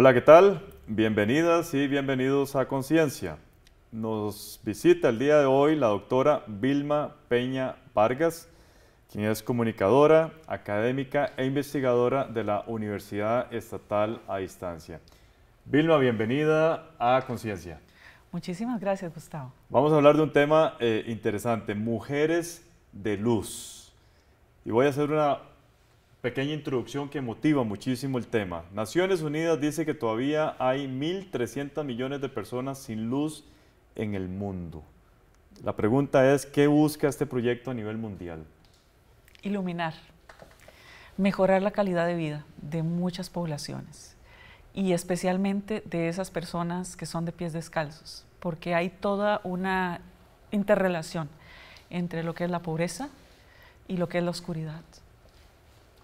Hola, ¿qué tal? Bienvenidas y bienvenidos a Conciencia. Nos visita el día de hoy la doctora Vilma Peña Vargas, quien es comunicadora, académica e investigadora de la Universidad Estatal a Distancia. Vilma, bienvenida a Conciencia. Muchísimas gracias, Gustavo. Vamos a hablar de un tema eh, interesante, mujeres de luz. Y voy a hacer una pequeña introducción que motiva muchísimo el tema. Naciones Unidas dice que todavía hay 1.300 millones de personas sin luz en el mundo. La pregunta es, ¿qué busca este proyecto a nivel mundial? Iluminar, mejorar la calidad de vida de muchas poblaciones y especialmente de esas personas que son de pies descalzos, porque hay toda una interrelación entre lo que es la pobreza y lo que es la oscuridad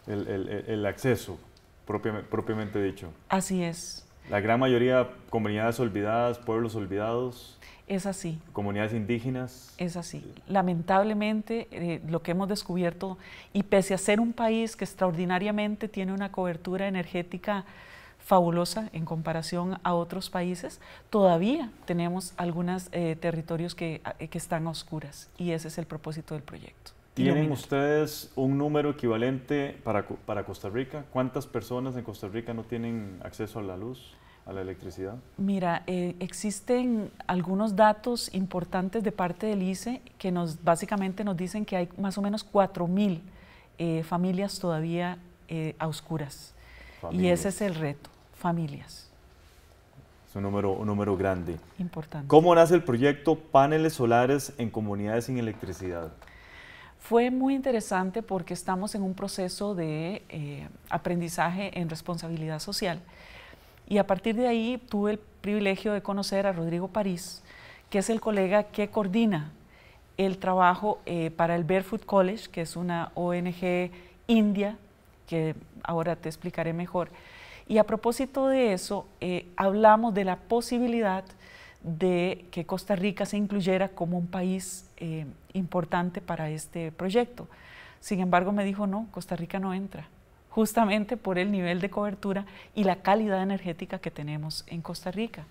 el, acceso, propiamente, dicho. Así es. La gran mayoría, comunidades olvidadas, pueblos olvidados. Es así. Comunidades indígenas. Es así. Lamentablemente, eh, lo que hemos descubierto, y pese a ser un país que extraordinariamente tiene una cobertura energética fabulosa en comparación a otros países, todavía tenemos algunos eh, territorios que, eh, que están oscuras y ese es el propósito del proyecto. ¿Tienen ustedes un número equivalente para, Costa Rica? ¿Cuántas personas en Costa Rica no tienen acceso a la luz, a la electricidad? Mira, eh, existen algunos datos importantes de parte del ICE que nos, básicamente nos dicen que hay más o menos 4.000 eh, familias todavía eh, a oscuras. Y ese es el reto, familias. Es un número, un número grande. Importante. ¿Cómo nace el proyecto Paneles Solares en Comunidades sin Electricidad? Fue muy interesante porque estamos en un proceso de eh, aprendizaje en responsabilidad social y a partir de ahí tuve el privilegio de conocer a Rodrigo París, que es el colega que coordina el trabajo eh, para el Barefoot College, que es una ONG india, que ahora te explicaré mejor. Y a propósito de eso, eh, hablamos de la posibilidad de que Costa Rica se incluyera como un país eh, importante para este proyecto. Sin embargo, me dijo, no, Costa Rica no entra, justamente por el nivel de cobertura y la calidad energética que tenemos en Costa Rica.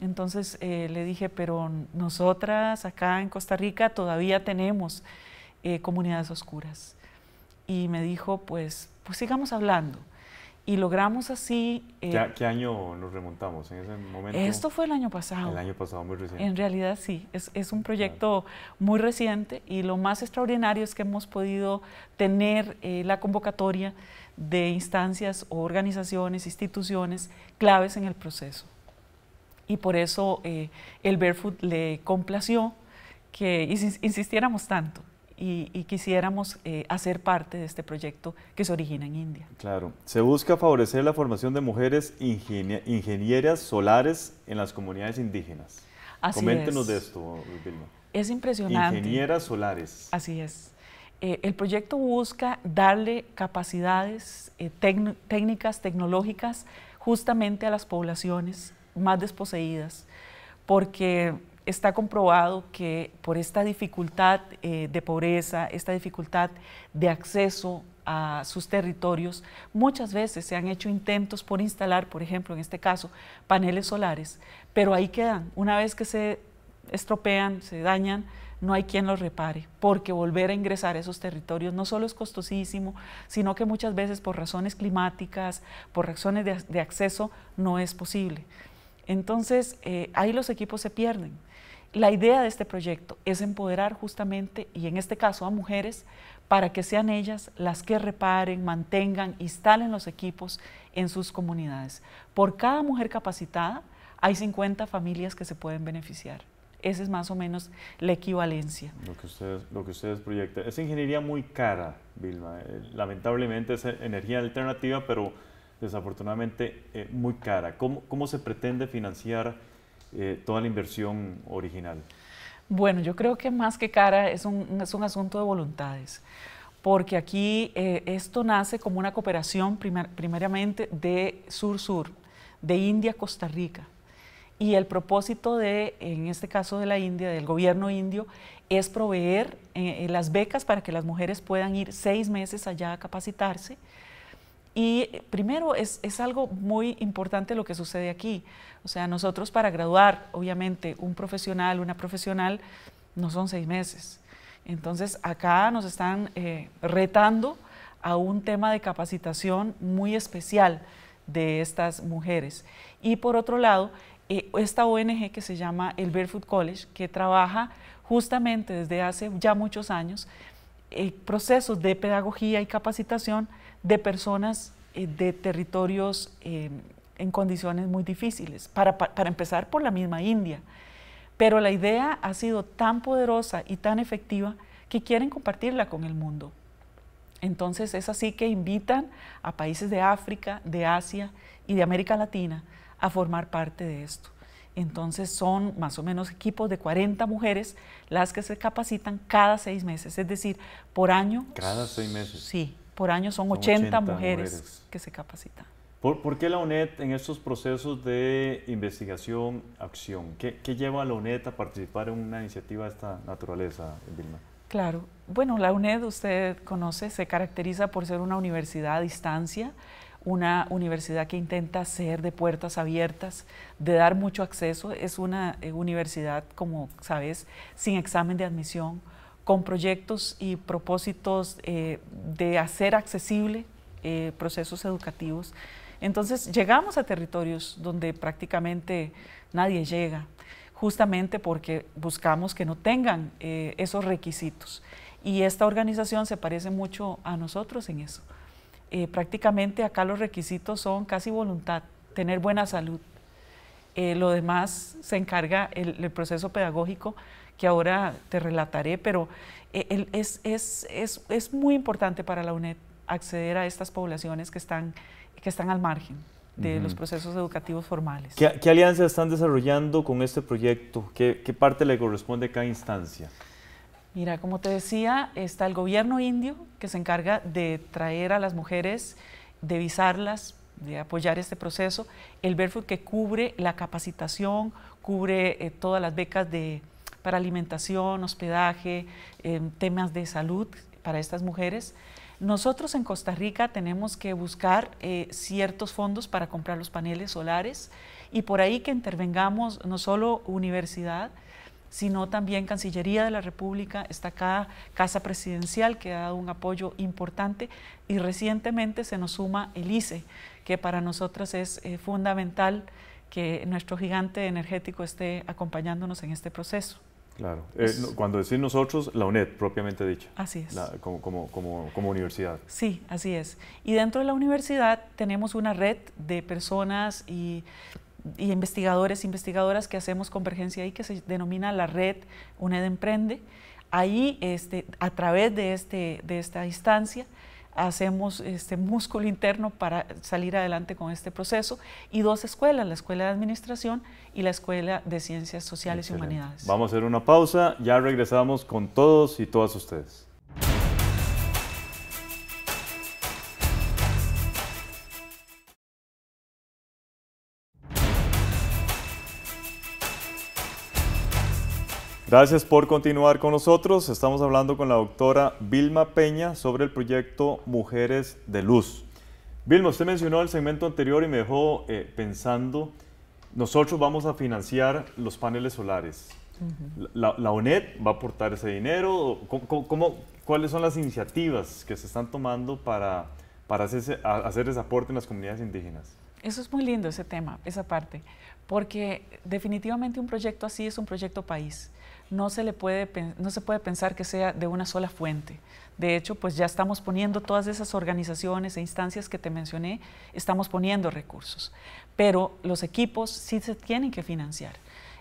Entonces eh, le dije, pero nosotras acá en Costa Rica todavía tenemos eh, comunidades oscuras. Y me dijo, pues, pues sigamos hablando. Y logramos así... Eh, ¿Qué, año nos remontamos en ese momento? Esto fue el año pasado. El año pasado, muy reciente. En realidad sí, es, un proyecto muy reciente y lo más extraordinario es que hemos podido tener eh, la convocatoria de instancias, organizaciones, instituciones claves en el proceso. Y por eso eh, el Barefoot le complació que insistiéramos tanto y, quisiéramos eh, hacer parte de este proyecto que se origina en India. Claro, se busca favorecer la formación de mujeres ingenieras solares en las comunidades indígenas. Así Coméntenos de esto, Vilma. Es impresionante. Ingenieras solares. Así es. Eh, el proyecto busca darle capacidades eh, técnicas, tecnológicas, justamente a las poblaciones más desposeídas, porque está comprobado que por esta dificultad eh, de pobreza, esta dificultad de acceso a sus territorios, muchas veces se han hecho intentos por instalar, por ejemplo, en este caso, paneles solares, pero ahí quedan. Una vez que se estropean, se dañan, no hay quien los repare, porque volver a ingresar a esos territorios no solo es costosísimo, sino que muchas veces por razones climáticas, por razones de, acceso, no es posible. Entonces, eh, ahí los equipos se pierden. La idea de este proyecto es empoderar justamente, y en este caso a mujeres, para que sean ellas las que reparen, mantengan, instalen los equipos en sus comunidades. Por cada mujer capacitada hay 50 familias que se pueden beneficiar. Esa es más o menos la equivalencia. Lo que ustedes, lo que ustedes proyectan. Es ingeniería muy cara, Vilma. Eh, lamentablemente es energía alternativa, pero desafortunadamente eh, muy cara. ¿Cómo, ¿Cómo se pretende financiar? Eh, toda la inversión original? Bueno, yo creo que más que cara es un, asunto de voluntades, porque aquí eh, esto nace como una cooperación primer, primeramente de sur-sur, de India-Costa Rica. Y el propósito de, en este caso de la India, del gobierno indio, es proveer eh, las becas para que las mujeres puedan ir seis meses allá a capacitarse y primero, es, algo muy importante lo que sucede aquí. O sea, nosotros para graduar, obviamente, un profesional, una profesional, no son seis meses. Entonces, acá nos están eh, retando a un tema de capacitación muy especial de estas mujeres. Y por otro lado, eh, esta ONG que se llama el Barefoot College, que trabaja justamente desde hace ya muchos años eh, procesos de pedagogía y capacitación de personas eh, de territorios eh, en condiciones muy difíciles, para, para, empezar por la misma India. Pero la idea ha sido tan poderosa y tan efectiva que quieren compartirla con el mundo. Entonces es así que invitan a países de África, de Asia y de América Latina a formar parte de esto. Entonces son más o menos equipos de 40 mujeres las que se capacitan cada seis meses, es decir, por año. Cada seis meses. Sí, por año son, 80, mujeres, que se capacitan. ¿Por, qué la UNED en estos procesos de investigación, acción? ¿Qué, lleva a la UNED a participar en una iniciativa de esta naturaleza, Vilma? Claro, bueno, la UNED usted conoce, se caracteriza por ser una universidad a distancia, una universidad que intenta ser de puertas abiertas, de dar mucho acceso. Es una eh, universidad, como sabes, sin examen de admisión, con proyectos y propósitos eh, de hacer accesible eh, procesos educativos. Entonces llegamos a territorios donde prácticamente nadie llega, justamente porque buscamos que no tengan eh, esos requisitos. Y esta organización se parece mucho a nosotros en eso. prácticamente acá los requisitos son casi voluntad, tener buena salud. lo demás se encarga el proceso pedagógico que ahora te relataré, pero eh, es, es, es, es, muy importante para la UNED acceder a estas poblaciones que están, que están al margen de los procesos educativos formales. ¿Qué, alianzas están desarrollando con este proyecto? ¿Qué, ¿Qué, parte le corresponde a cada instancia? Mira, como te decía, está el gobierno indio que se encarga de traer a las mujeres, de visarlas, de apoyar este proceso. El Berfood que cubre la capacitación, cubre eh, todas las becas de, para alimentación, hospedaje, eh, temas de salud para estas mujeres. Nosotros en Costa Rica tenemos que buscar eh, ciertos fondos para comprar los paneles solares y por ahí que intervengamos no solo universidad, sino también Cancillería de la República, está acá Casa Presidencial que ha dado un apoyo importante y recientemente se nos suma el ICE, que para nosotras es eh, fundamental que nuestro gigante energético esté acompañándonos en este proceso. Claro. Eh, cuando decir nosotros, la UNED propiamente dicha. Así es. como, universidad. Sí, así es. Y dentro de la universidad tenemos una red de personas y, y investigadores, investigadoras que hacemos convergencia ahí que se denomina la red UNED Emprende. Ahí, este, a través de, este, de esta instancia, hacemos este músculo interno para salir adelante con este proceso y dos escuelas, la Escuela de Administración y la Escuela de Ciencias Sociales y Humanidades. Vamos a hacer una pausa, ya regresamos con todos y todas ustedes. Gracias por continuar con nosotros. Estamos hablando con la doctora Vilma Peña sobre el proyecto Mujeres de Luz. Vilma, usted mencionó el segmento anterior y me dejó eh, pensando, nosotros vamos a financiar los paneles solares. la, la, ONED va a aportar ese dinero. ¿Cómo, cuáles son las iniciativas que se están tomando para, para hacer ese aporte en las comunidades indígenas? Eso es muy lindo, ese tema, esa parte, porque definitivamente un proyecto así es un proyecto país no se, le puede, no se puede pensar que sea de una sola fuente. De hecho, pues ya estamos poniendo todas esas organizaciones e instancias que te mencioné, estamos poniendo recursos, pero los equipos sí se tienen que financiar.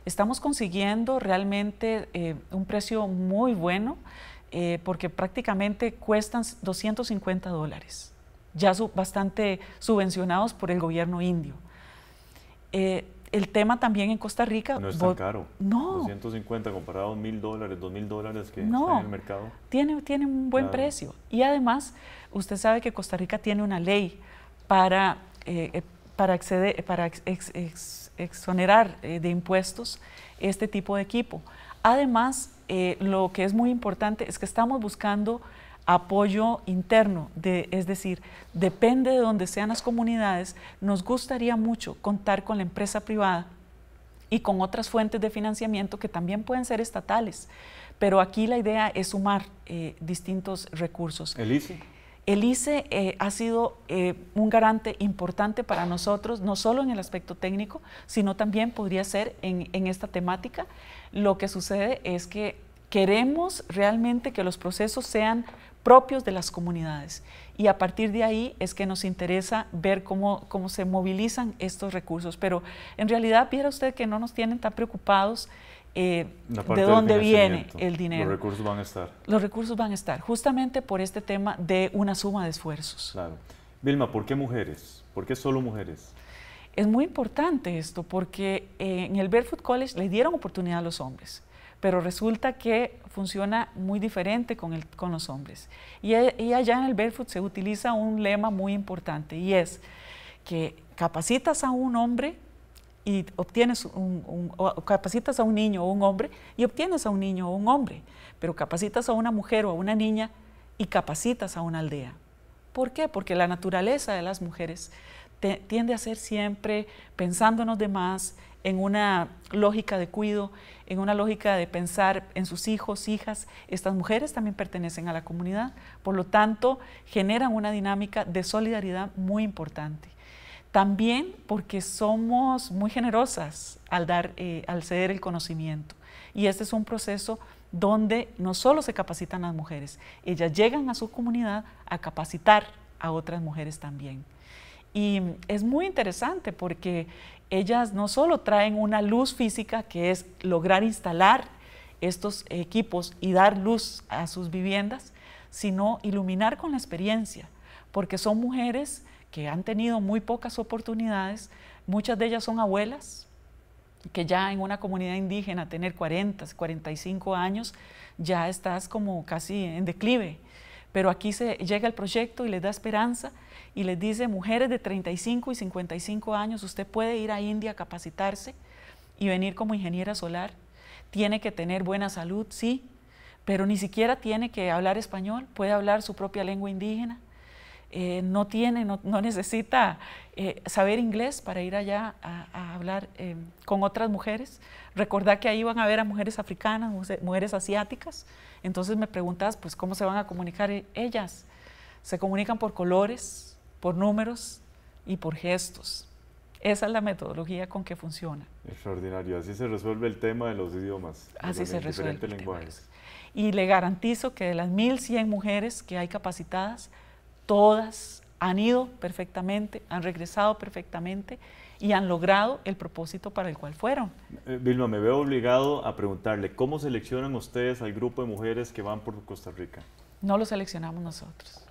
Estamos consiguiendo realmente eh, un precio muy bueno eh, porque prácticamente cuestan 250 dólares, ya bastante subvencionados por el gobierno indio. Eh, el tema también en Costa Rica... No es tan caro. No. 250 comparado a mil dólares, dos mil dólares que está en el mercado. Tiene, tiene un buen precio. Y además, usted sabe que Costa Rica tiene una ley para, eh, eh, para, acceder, para exonerar eh, de impuestos este tipo de equipo. Además, lo que es muy importante es que estamos buscando apoyo interno, de, es decir, depende de donde sean las comunidades, nos gustaría mucho contar con la empresa privada y con otras fuentes de financiamiento que también pueden ser estatales, pero aquí la idea es sumar eh, distintos recursos. El ICE. El ICE eh, ha sido eh, un garante importante para nosotros, no solo en el aspecto técnico, sino también podría ser en, en esta temática. Lo que sucede es que queremos realmente que los procesos sean propios de las comunidades. Y a partir de ahí es que nos interesa ver cómo, se movilizan estos recursos. Pero en realidad, viera usted que no nos tienen tan preocupados eh, de dónde viene el dinero. Los recursos van a estar. Los recursos van a estar, justamente por este tema de una suma de esfuerzos. Vilma, ¿por qué mujeres? ¿Por qué solo mujeres? Es muy importante esto, porque eh, en el Barefoot College le dieron oportunidad a los hombres pero resulta que funciona muy diferente con, los hombres. Y, allá en el Belfort se utiliza un lema muy importante y es que capacitas a un hombre y obtienes un, capacitas a un niño o un hombre y obtienes a un niño o un hombre, pero capacitas a una mujer o a una niña y capacitas a una aldea. ¿Por qué? Porque la naturaleza de las mujeres tiende a ser siempre pensando en los demás, en una lógica de cuido, en una lógica de pensar en sus hijos, hijas. Estas mujeres también pertenecen a la comunidad, por lo tanto generan una dinámica de solidaridad muy importante. También porque somos muy generosas al, dar, eh, al ceder el conocimiento. Y este es un proceso donde no solo se capacitan las mujeres, ellas llegan a su comunidad a capacitar a otras mujeres también. Y es muy interesante porque ellas no solo traen una luz física, que es lograr instalar estos equipos y dar luz a sus viviendas, sino iluminar con la experiencia, porque son mujeres que han tenido muy pocas oportunidades, muchas de ellas son abuelas, que ya en una comunidad indígena tener 40, 45 años, ya estás como casi en declive. Pero aquí se llega el proyecto y les da esperanza y les dice, mujeres de 35 y 55 años, usted puede ir a India a capacitarse y venir como ingeniera solar. Tiene que tener buena salud, sí, pero ni siquiera tiene que hablar español, puede hablar su propia lengua indígena eh, no tiene, no, necesita eh, saber inglés para ir allá a, hablar eh, con otras mujeres. recordad que ahí van a ver a mujeres africanas, mujeres asiáticas. Entonces me preguntas, pues, ¿cómo se van a comunicar ellas? Se comunican por colores, por números y por gestos. Esa es la metodología con que funciona. Extraordinario. Así se resuelve el tema de los idiomas. Así se resuelve. El lenguajes. Tema. Y le garantizo que de las 1.100 mujeres que hay capacitadas, todas han ido perfectamente, han regresado perfectamente y han logrado el propósito para el cual fueron. Eh, Vilma, me veo obligado a preguntarle, ¿cómo seleccionan ustedes al grupo de mujeres que van por Costa Rica? No lo seleccionamos nosotros.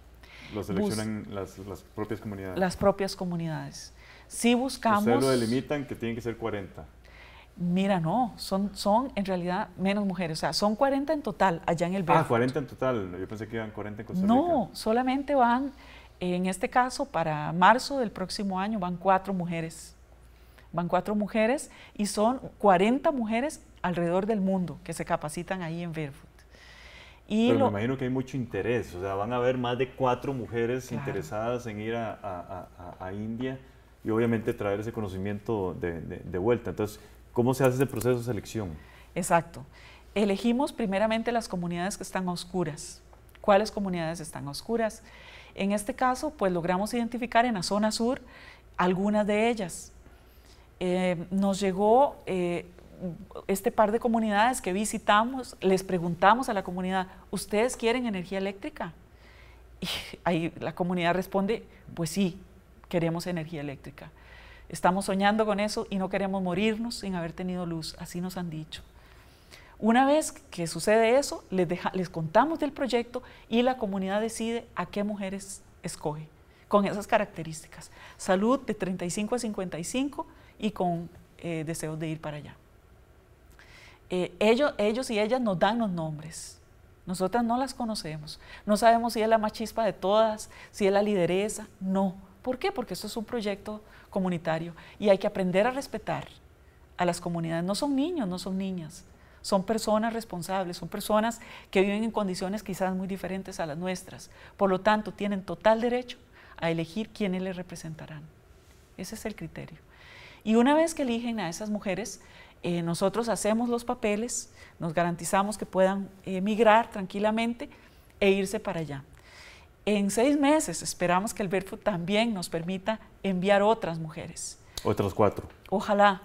Lo seleccionan las, propias comunidades. Las propias comunidades. Si buscamos... Se lo delimitan que tienen que ser 40. Mira, no, son, son en realidad menos mujeres, o sea, son 40 en total allá en el Belfort. Ah, 40 en total, yo pensé que iban 40 en Costa No, solamente van, en este caso, para marzo del próximo año van cuatro mujeres. Van cuatro mujeres y son 40 mujeres alrededor del mundo que se capacitan ahí en Belfort Y Pero lo, me imagino que hay mucho interés, o sea, van a haber más de cuatro mujeres interesadas en ir a, a, a, India y obviamente traer ese conocimiento de, de, de, vuelta. Entonces, ¿Cómo se hace ese proceso de selección? Exacto. Elegimos primeramente las comunidades que están oscuras. ¿Cuáles comunidades están oscuras? En este caso, pues logramos identificar en la zona sur algunas de ellas. Eh, nos llegó eh, este par de comunidades que visitamos, les preguntamos a la comunidad, ¿ustedes quieren energía eléctrica? Y ahí la comunidad responde, pues sí, queremos energía eléctrica. Estamos soñando con eso y no queremos morirnos sin haber tenido luz, así nos han dicho. Una vez que sucede eso, les, contamos del proyecto y la comunidad decide a qué mujeres escoge, con esas características. Salud de 35 a 55 y con eh, deseos de ir para allá. Eh, ellos, ellos y ellas nos dan los nombres. Nosotras no las conocemos. No sabemos si es la más chispa de todas, si es la lideresa. No. ¿Por qué? Porque esto es un proyecto comunitario y hay que aprender a respetar a las comunidades. No son niños, no son niñas, son personas responsables, son personas que viven en condiciones quizás muy diferentes a las nuestras. Por lo tanto, tienen total derecho a elegir quiénes les representarán. Ese es el criterio. Y una vez que eligen a esas mujeres, eh, nosotros hacemos los papeles, nos garantizamos que puedan emigrar eh, tranquilamente e irse para allá en seis meses esperamos que el BERFU también nos permita enviar otras mujeres. Otras cuatro. Ojalá,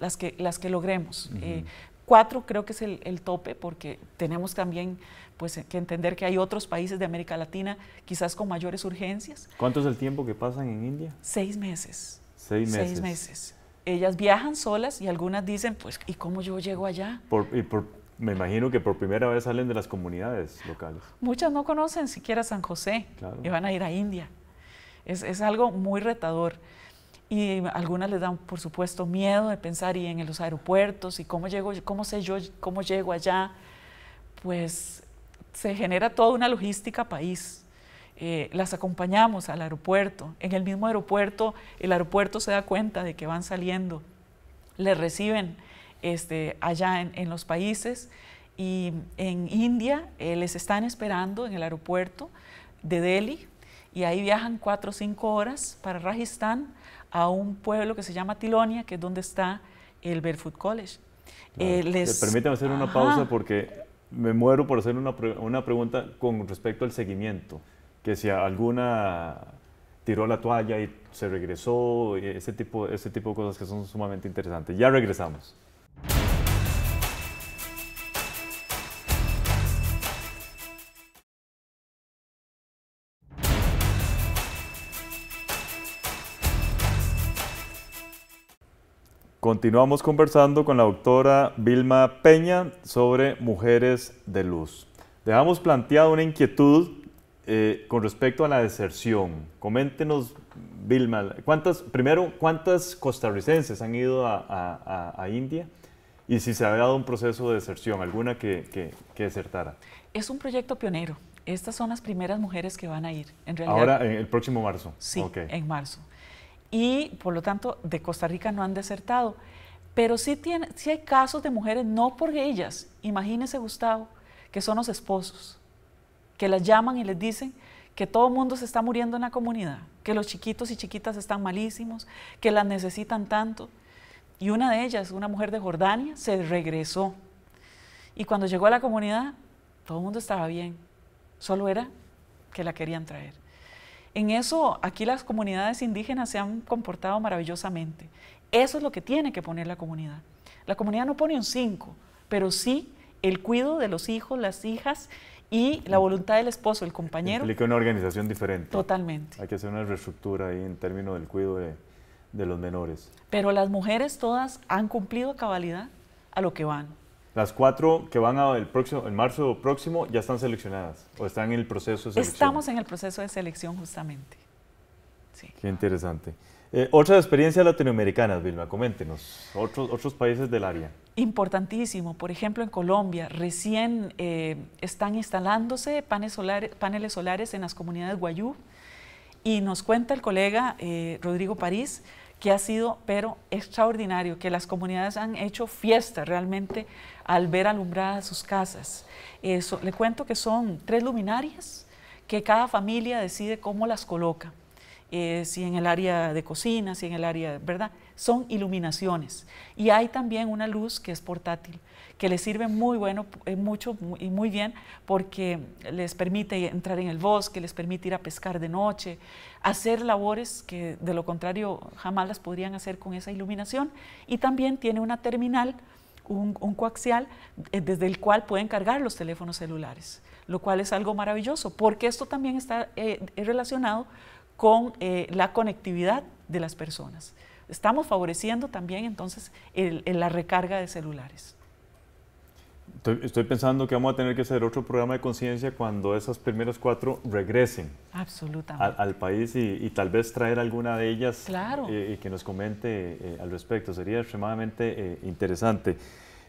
las que, las que logremos. Eh, cuatro creo que es el, tope porque tenemos también pues, que entender que hay otros países de América Latina quizás con mayores urgencias. ¿Cuánto es el tiempo que pasan en India? Seis meses. Seis meses. Seis meses. Ellas viajan solas y algunas dicen, pues, ¿y cómo yo llego allá? Por, por me imagino que por primera vez salen de las comunidades locales. Muchas no conocen siquiera San José y van a ir a India. Es, algo muy retador. Y algunas les dan, por supuesto, miedo de pensar y en los aeropuertos y cómo llego, cómo sé yo, cómo llego allá. Pues se genera toda una logística país. Eh, las acompañamos al aeropuerto. En el mismo aeropuerto, el aeropuerto se da cuenta de que van saliendo. Les reciben este, allá en, los países. Y en India eh, les están esperando en el aeropuerto de Delhi y ahí viajan cuatro o cinco horas para Rajasthan a un pueblo que se llama Tilonia, que es donde está el Belfood College. Eh, les... Eh, permítame hacer una pausa porque me muero por hacer una, una pregunta con respecto al seguimiento, que si alguna tiró la toalla y se regresó, ese tipo, ese tipo de cosas que son sumamente interesantes. Ya regresamos. Continuamos conversando con la doctora Vilma Peña sobre mujeres de luz. hemos planteado una inquietud eh, con respecto a la deserción. Coméntenos, Vilma, ¿cuántas, primero, ¿cuántas costarricenses han ido a India? ¿Y si se ha dado un proceso de deserción, alguna que, que, desertara? Es un proyecto pionero. Estas son las primeras mujeres que van a ir, en realidad. Ahora, en el próximo marzo. Sí, en marzo. Y, por lo tanto, de Costa Rica no han desertado. Pero sí, tiene, hay casos de mujeres, no por ellas, imagínese Gustavo, que son los esposos, que las llaman y les dicen que todo el mundo se está muriendo en la comunidad, que los chiquitos y chiquitas están malísimos, que las necesitan tanto. Y una de ellas, una mujer de Jordania, se regresó. Y cuando llegó a la comunidad, todo el mundo estaba bien. Solo era que la querían traer. En eso, aquí las comunidades indígenas se han comportado maravillosamente. Eso es lo que tiene que poner la comunidad. La comunidad no pone un cinco, pero sí el cuidado de los hijos, las hijas y la voluntad del esposo, el compañero. Implica una organización diferente. Totalmente. Hay que hacer una reestructura ahí en términos del cuidado de, de los menores. Pero las mujeres todas han cumplido cabalidad a lo que van. Las cuatro que van el próximo, en marzo próximo ya están seleccionadas o están en el proceso de selección. Estamos en el proceso de selección justamente. Qué interesante. Eh, otras experiencias latinoamericanas, Vilma, coméntenos. Otros, otros países del área. Importantísimo. Por ejemplo, en Colombia recién eh, están instalándose paneles solares, paneles solares en las comunidades guayú. Y nos cuenta el colega eh, Rodrigo París que ha sido, pero extraordinario, que las comunidades han hecho fiesta realmente al ver alumbradas sus casas. Eso, le cuento que son tres luminarias que cada familia decide cómo las coloca. Eh, si en el área de cocina, si en el área, ¿verdad? Son iluminaciones. Y hay también una luz que es portátil que les sirve muy bueno, eh, mucho y muy bien porque les permite entrar en el bosque, les permite ir a pescar de noche, hacer labores que de lo contrario jamás las podrían hacer con esa iluminación y también tiene una terminal, un, coaxial eh, desde el cual pueden cargar los teléfonos celulares, lo cual es algo maravilloso porque esto también está eh, relacionado con la conectividad de las personas. Estamos favoreciendo también entonces la recarga de celulares. Estoy, pensando que vamos a tener que hacer otro programa de conciencia cuando esas primeras cuatro regresen al país y, tal vez traer alguna de ellas eh, y que nos comente eh, al respecto. Sería extremadamente eh, interesante.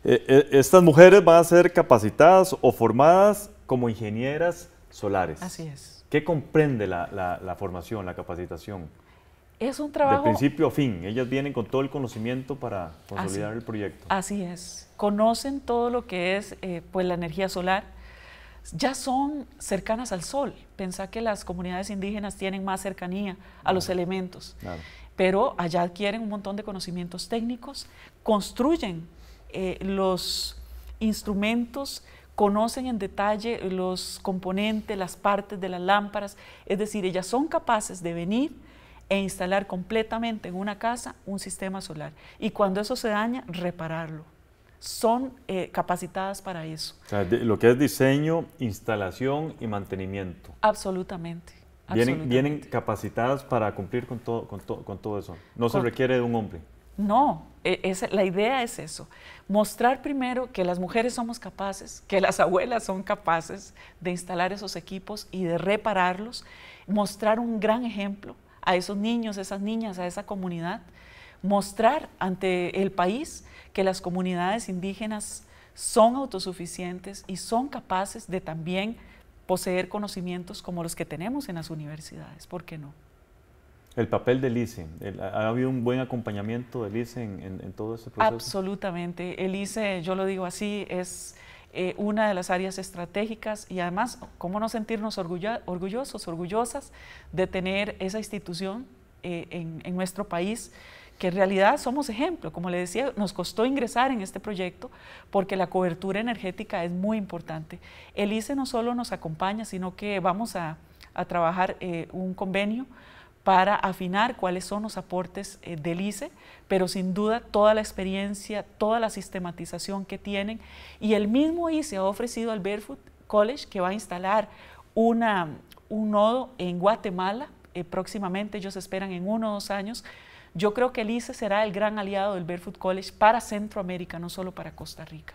estas mujeres van a ser capacitadas o formadas como ingenieras solares. Así es. ¿Qué comprende la formación, la capacitación? Es un trabajo... De principio a fin, ellas vienen con todo el conocimiento para consolidar el proyecto. Así es, conocen todo lo que es eh, pues la energía solar, ya son cercanas al sol. Pensá que las comunidades indígenas tienen más cercanía a los elementos, pero allá adquieren un montón de conocimientos técnicos, construyen eh, los instrumentos, conocen en detalle los componentes, las partes de las lámparas, es decir, ellas son capaces de venir e instalar completamente en una casa un sistema solar. Y cuando eso se daña, repararlo. Son eh, capacitadas para eso. lo que es diseño, instalación y mantenimiento. Absolutamente. Vienen, capacitadas para cumplir con todo, con, todo eso. No se requiere de un hombre. No, e, es, la idea es eso, mostrar primero que las mujeres somos capaces, que las abuelas son capaces de instalar esos equipos y de repararlos, mostrar un gran ejemplo, a esos niños, a esas niñas, a esa comunidad, mostrar ante el país que las comunidades indígenas son autosuficientes y son capaces de también poseer conocimientos como los que tenemos en las universidades, ¿por qué no? El papel del ICE, ¿ha habido un buen acompañamiento del ICE en, todo ese proceso? Absolutamente, el ICE, yo lo digo así, es eh, una de las áreas estratégicas y además, ¿cómo no sentirnos orgullosos, orgullosas de tener esa institución eh, en, nuestro país? que en realidad somos ejemplo. Como le decía, nos costó ingresar en este proyecto porque la cobertura energética es muy importante. El ICE no solo nos acompaña, sino que vamos a, trabajar eh, un convenio para afinar cuáles son los aportes eh, del ICE, pero sin duda toda la experiencia, toda la sistematización que tienen. Y el mismo ICE ha ofrecido al Barefoot College que va a instalar una, un nodo en Guatemala eh, próximamente, ellos esperan en uno o dos años. Yo creo que el ICE será el gran aliado del Barefoot College para Centroamérica, no solo para Costa Rica.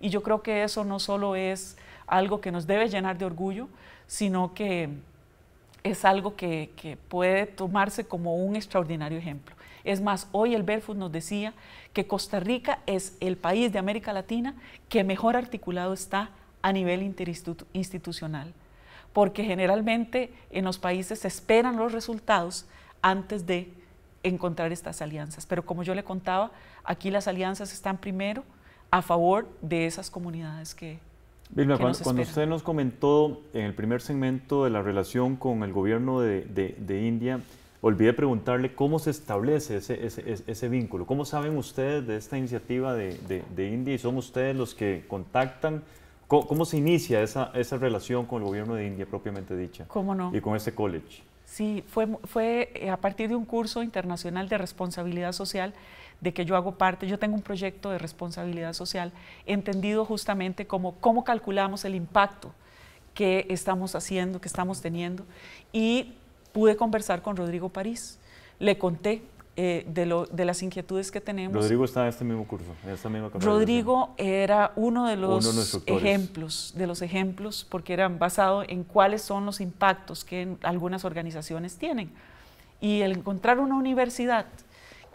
Y yo creo que eso no solo es algo que nos debe llenar de orgullo, sino que es algo que, puede tomarse como un extraordinario ejemplo. Es más, hoy el Belfus nos decía que Costa Rica es el país de América Latina que mejor articulado está a nivel institucional, porque generalmente en los países se esperan los resultados antes de encontrar estas alianzas. Pero como yo le contaba, aquí las alianzas están primero a favor de esas comunidades que, Vilma, cuando, usted nos comentó en el primer segmento de la relación con el gobierno de, de, India, olvidé preguntarle cómo se establece ese, ese, ese, vínculo. ¿Cómo saben ustedes de esta iniciativa de, de India y son ustedes los que contactan? ¿Cómo, se inicia esa, esa, relación con el gobierno de India propiamente dicha? ¿Cómo no? Y con este college. Sí, fue, fue eh, a partir de un curso internacional de responsabilidad social de que yo hago parte, yo tengo un proyecto de responsabilidad social entendido justamente como cómo calculamos el impacto que estamos haciendo, que estamos teniendo. Y pude conversar con Rodrigo París, le conté eh, de, lo, de, las inquietudes que tenemos. Rodrigo está en este mismo curso, en esta misma Rodrigo era uno de los ejemplos, de los ejemplos, porque eran basado en cuáles son los impactos que algunas organizaciones tienen. Y el encontrar una universidad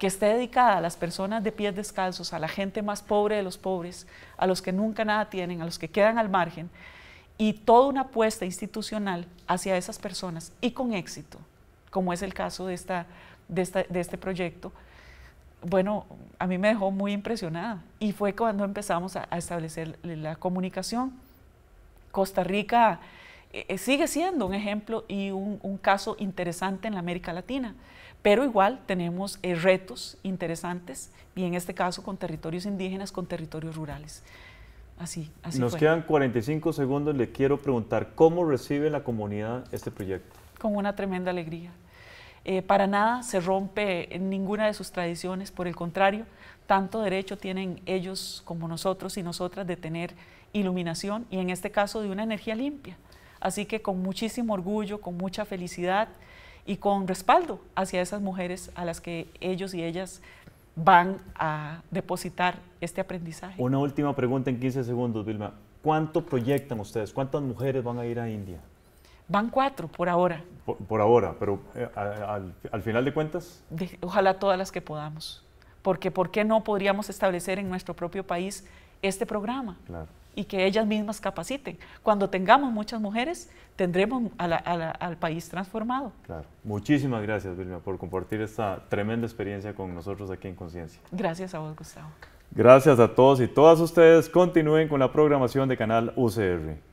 que esté dedicada a las personas de pies descalzos, a la gente más pobre de los pobres, a los que nunca nada tienen, a los que quedan al margen, y toda una apuesta institucional hacia esas personas y con éxito, como es el caso de, esta, de, este proyecto, bueno, a mí me dejó muy impresionada y fue cuando empezamos a, establecer la comunicación. Costa Rica eh, eh, sigue siendo un ejemplo y un, caso interesante en la América Latina, pero igual tenemos eh, retos interesantes y en este caso con territorios indígenas, con territorios rurales. Así, así Nos quedan 45 segundos. Le quiero preguntar cómo recibe la comunidad este proyecto. Con una tremenda alegría. Eh, para nada se rompe ninguna de sus tradiciones, por el contrario, tanto derecho tienen ellos como nosotros y nosotras de tener iluminación y en este caso de una energía limpia. Así que con muchísimo orgullo, con mucha felicidad, y con respaldo hacia esas mujeres a las que ellos y ellas van a depositar este aprendizaje. Una última pregunta en 15 segundos, Vilma. ¿Cuánto proyectan ustedes? ¿Cuántas mujeres van a ir a India? Van cuatro por ahora. Por, ahora, pero eh, al, final de cuentas. ojalá todas las que podamos. Porque ¿por qué no podríamos establecer en nuestro propio país este programa? Claro y que ellas mismas capaciten. Cuando tengamos muchas mujeres, tendremos al país transformado. Claro. Muchísimas gracias, Vilma, por compartir esta tremenda experiencia con nosotros aquí en Conciencia. Gracias a vos, Gustavo. Gracias a todos y todas ustedes. Continúen con la programación de Canal UCR.